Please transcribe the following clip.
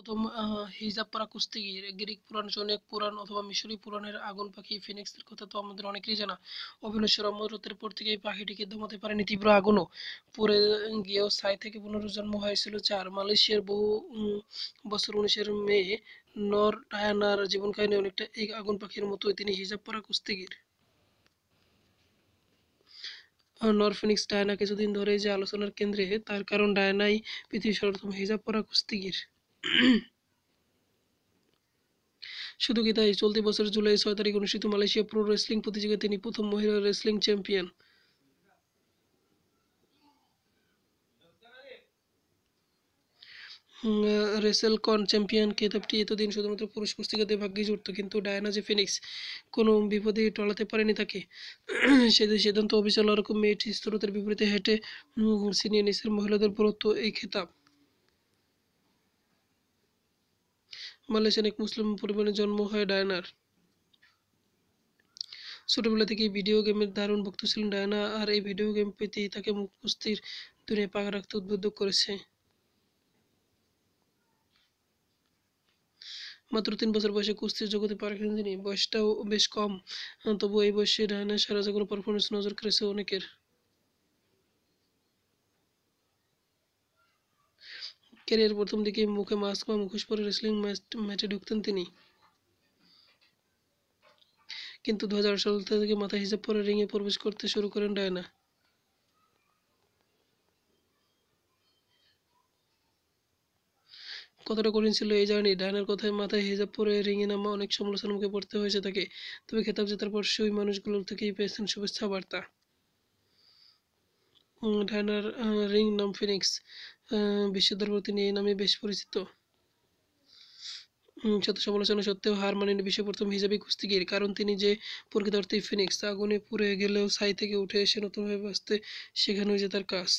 প্রথম হিজাব পরা কুস্তিগির গ্রিক পুরাণ জনক পুরাণ অথবা মিশরি পুরাণের আগুন পাখি ফিনিক্সের কথা তো আমাদের অনেকেই জানা অভিনশ্বর অমরত্বের পর থেকে এই পাখিটিকে দমাতে পারেনি তীব্র আগুনও পুরে গিয়েও সাই থেকে পুনর্জন্ম হয়েছিল চার মালয়েশিয়ার বহু বছর উনিশের মে নর ডায়ানার জীবন কাহিনী অনেকটা এই আগুন পাখির মতোই তিনি হিজাব পরা কুস্তিগির নরফিনিক্স ডায়না কিছুদিন ধরে যে আলোচনার কেন্দ্রে তার কারণ ডায়নাই পৃথিবীর সর্বপ্রথম হিজাব পরা কুস্তিগির শুধু কি তাই চলতি বছর জুলাই ছয় তারিখ অনুষ্ঠিত মালয়েশিয়া প্রো রেসলিং প্রতিযোগিতায় তিনি প্রথম মহিলা রেসলিং চ্যাম্পিয়ন রেসেল কন চ্যাম্পিয়ন খেতাবটি এতদিন শুধুমাত্র পুরুষ কুস্তিকাদের ভাগ্যে জুটত কিন্তু ডায়না যে ফিনিক্স কোনো বিপদে টলাতে পারেনি তাকে সেই সিদ্ধান্ত অবিচাল ওরকম মেয়েটি স্তরতের বিপরীতে হেঁটে সিনিয়র নিসের মহিলাদের পুরত্ব এই খেতাব মালয়েশিয়ান এক মুসলিম পরিবারে জন্ম হয় ডায়নার ছোটবেলা থেকে ভিডিও গেমের দারুণ ভক্ত ছিলেন ডায়না আর এই ভিডিও গেম প্রীতি তাকে কুস্তির দুনিয়ায় পাকা রাখতে উদ্বুদ্ধ করেছে মাত্র তিন বছর বয়সে কুস্তির জগতে পা তিনি বয়সটাও বেশ কম তবু এই বয়সে ডায়না সারা জগৎ পারফরমেন্স নজর কেড়েছে অনেকের ক্যারিয়ার প্রথম দিকে মুখে মাস্ক বা মুখোশ পরে রেসলিং ম্যাচে ঢুকতেন তিনি কিন্তু দু হাজার ষোলো থেকে মাথা হিসাব পরে রিংয়ে প্রবেশ করতে শুরু করেন ডায়না কতটা কঠিন ছিল এই জার্নি ডায়নার কথায় মাথায় হিজাব পরে রিঙে নামা অনেক সমালোচনার মুখে পড়তে হয়েছে তাকে তবে খেতাব জেতার পর সেই মানুষগুলোর থেকেই পেয়েছেন শুভেচ্ছা বার্তা ডায়নার রিং নাম ফিনিক্স বিশ্ব দরবার তিনি এই নামে বেশ পরিচিত শত সমালোচনা সত্ত্বেও হার মানেনি বিশ্ব প্রথম হিসাবে কুস্তিগির কারণ তিনি যে প্রকৃত অর্থে ফিনিক্স আগুনে পুড়ে গেলেও ছাই থেকে উঠে এসে নতুনভাবে বাঁচতে শেখানো হয়েছে তার কাজ